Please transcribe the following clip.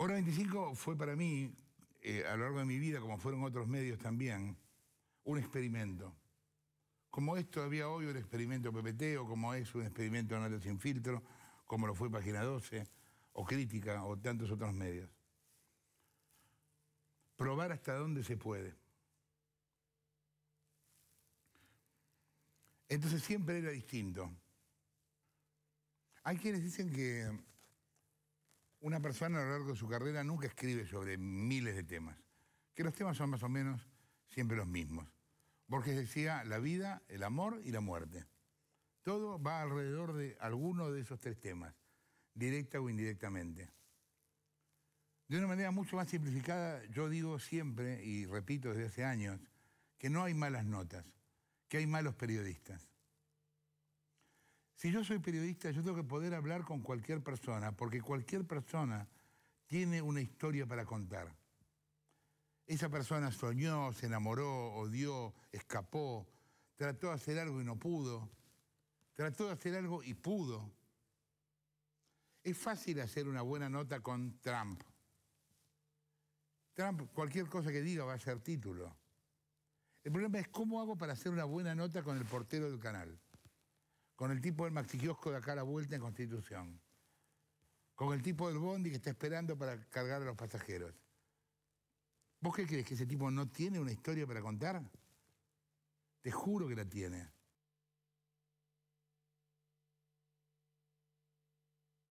Hora 25 fue para mí, eh, a lo largo de mi vida, como fueron otros medios también, un experimento. Como es todavía hoy un experimento PPT, o como es un experimento análisis sin filtro, como lo fue Página 12, o Crítica, o tantos otros medios. Probar hasta dónde se puede. Entonces siempre era distinto. Hay quienes dicen que una persona a lo largo de su carrera nunca escribe sobre miles de temas, que los temas son más o menos siempre los mismos. porque decía la vida, el amor y la muerte. Todo va alrededor de alguno de esos tres temas, directa o indirectamente. De una manera mucho más simplificada, yo digo siempre, y repito desde hace años, que no hay malas notas, que hay malos periodistas. Si yo soy periodista, yo tengo que poder hablar con cualquier persona, porque cualquier persona tiene una historia para contar. Esa persona soñó, se enamoró, odió, escapó, trató de hacer algo y no pudo, trató de hacer algo y pudo. Es fácil hacer una buena nota con Trump. Trump, cualquier cosa que diga va a ser título. El problema es cómo hago para hacer una buena nota con el portero del canal con el tipo del maxiquiosco de acá a la vuelta en Constitución, con el tipo del bondi que está esperando para cargar a los pasajeros. ¿Vos qué crees que ese tipo no tiene una historia para contar? Te juro que la tiene.